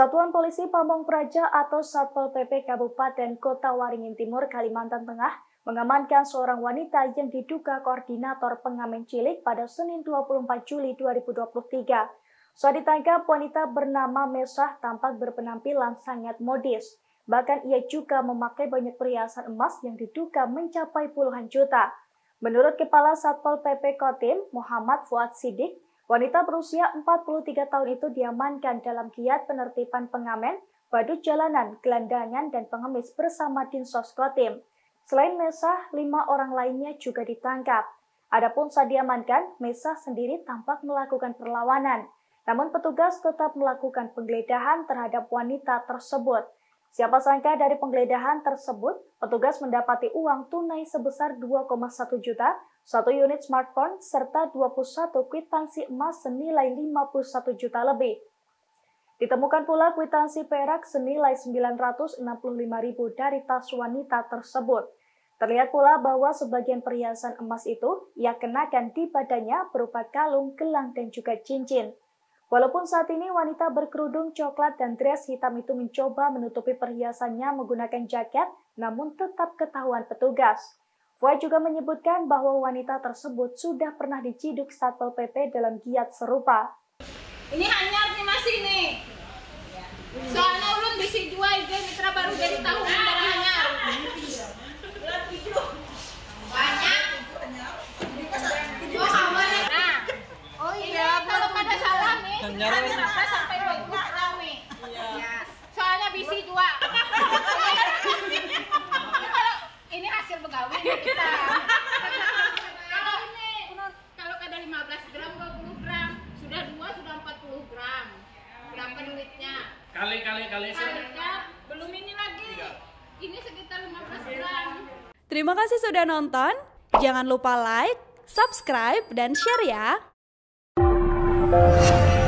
Satuan Polisi Pamong Praja atau Satpol PP Kabupaten Kota Waringin Timur, Kalimantan Tengah mengamankan seorang wanita yang diduga koordinator pengamen cilik pada Senin 24 Juli 2023. Saat ditangkap, wanita bernama Mesah tampak berpenampilan sangat modis. Bahkan ia juga memakai banyak perhiasan emas yang diduga mencapai puluhan juta. Menurut Kepala Satpol PP Kotim, Muhammad Fuad Sidik, Wanita berusia 43 tahun itu diamankan dalam giat penertiban pengamen, badut jalanan, gelandangan, dan pengemis bersama Dinsos Kotim. Selain Mesah, lima orang lainnya juga ditangkap. Adapun saat diamankan, Mesah sendiri tampak melakukan perlawanan. Namun petugas tetap melakukan penggeledahan terhadap wanita tersebut. Siapa sangka dari penggeledahan tersebut, petugas mendapati uang tunai sebesar 2,1 juta, satu unit smartphone, serta 21 kwitansi emas senilai 51 juta lebih. Ditemukan pula kwitansi perak senilai 965.000 dari tas wanita tersebut. Terlihat pula bahwa sebagian perhiasan emas itu ia kenakan di badannya berupa kalung, gelang, dan juga cincin. Walaupun saat ini wanita berkerudung coklat dan dress hitam itu mencoba menutupi perhiasannya menggunakan jaket, namun tetap ketahuan petugas. Fuad juga menyebutkan bahwa wanita tersebut sudah pernah diciduk Satpol PP dalam giat serupa. Ini hanya masih ini sampai dua iya. soalnya bisi juga ini hasil kita kali kali kali belum ini lagi iya. ini sekitar 15 gram Terima kasih sudah nonton. Jangan lupa like, subscribe, dan share ya.